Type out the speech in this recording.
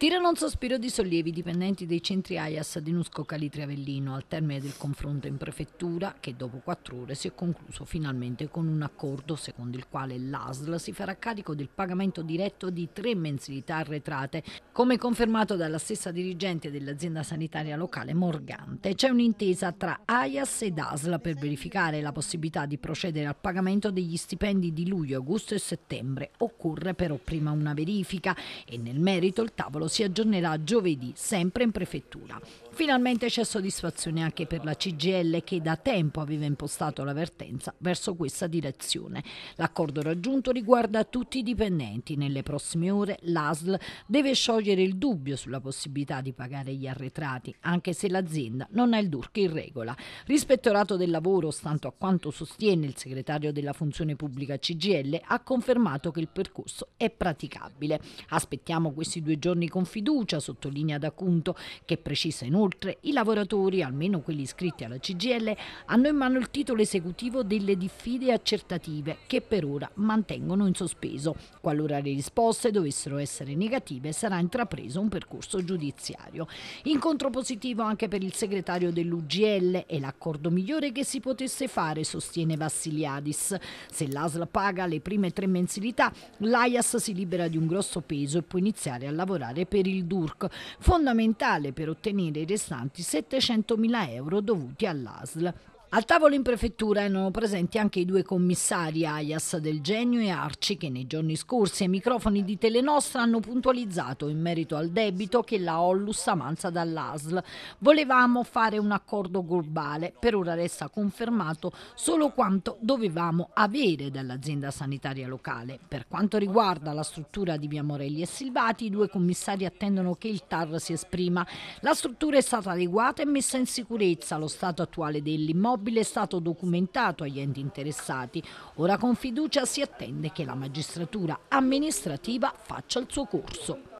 Tirano un sospiro di sollievo i dipendenti dei centri AIAS di Nusco Calitri Avellino al termine del confronto in prefettura che dopo quattro ore si è concluso finalmente con un accordo secondo il quale l'ASL si farà carico del pagamento diretto di tre mensilità arretrate. Come confermato dalla stessa dirigente dell'azienda sanitaria locale Morgante, c'è un'intesa tra AIAS ed ASL per verificare la possibilità di procedere al pagamento degli stipendi di luglio, agosto e settembre. Occorre però prima una verifica e nel merito il tavolo si aggiornerà giovedì, sempre in prefettura. Finalmente c'è soddisfazione anche per la CGL che da tempo aveva impostato l'avvertenza verso questa direzione. L'accordo raggiunto riguarda tutti i dipendenti. Nelle prossime ore l'ASL deve sciogliere il dubbio sulla possibilità di pagare gli arretrati, anche se l'azienda non ha il DURC in regola. Rispettorato del lavoro, stante a quanto sostiene il segretario della funzione pubblica CGL, ha confermato che il percorso è praticabile. Aspettiamo questi due giorni con con fiducia, sottolinea D'Acunto, che precisa inoltre i lavoratori, almeno quelli iscritti alla CGL, hanno in mano il titolo esecutivo delle diffide accertative che per ora mantengono in sospeso. Qualora le risposte dovessero essere negative sarà intrapreso un percorso giudiziario. Incontro positivo anche per il segretario dell'UGL è l'accordo migliore che si potesse fare, sostiene Vassiliadis. Se l'ASL paga le prime tre mensilità, l'AIAS si libera di un grosso peso e può iniziare a lavorare per il DURC, fondamentale per ottenere i restanti 700 mila euro dovuti all'ASL. Al tavolo in prefettura erano presenti anche i due commissari Aias del Genio e Arci che nei giorni scorsi ai microfoni di Telenostra hanno puntualizzato in merito al debito che la Ollus avanza dall'ASL. Volevamo fare un accordo globale, per ora resta confermato solo quanto dovevamo avere dall'azienda sanitaria locale. Per quanto riguarda la struttura di Via Morelli e Silvati, i due commissari attendono che il TAR si esprima. La struttura è stata adeguata e messa in sicurezza, lo stato attuale dell'immobile immobile è stato documentato agli enti interessati. Ora con fiducia si attende che la magistratura amministrativa faccia il suo corso.